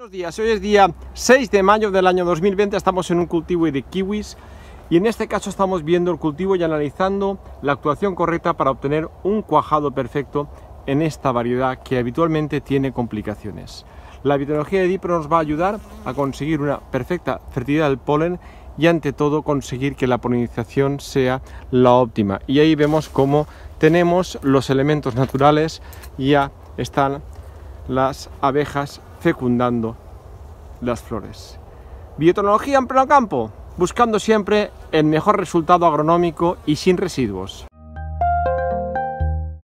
Buenos días, hoy es día 6 de mayo del año 2020, estamos en un cultivo de kiwis y en este caso estamos viendo el cultivo y analizando la actuación correcta para obtener un cuajado perfecto en esta variedad que habitualmente tiene complicaciones. La vitología de Dipro nos va a ayudar a conseguir una perfecta fertilidad del polen y ante todo conseguir que la polinización sea la óptima. Y ahí vemos cómo tenemos los elementos naturales, ya están las abejas fecundando las flores. Biotecnología en pleno campo, buscando siempre el mejor resultado agronómico y sin residuos.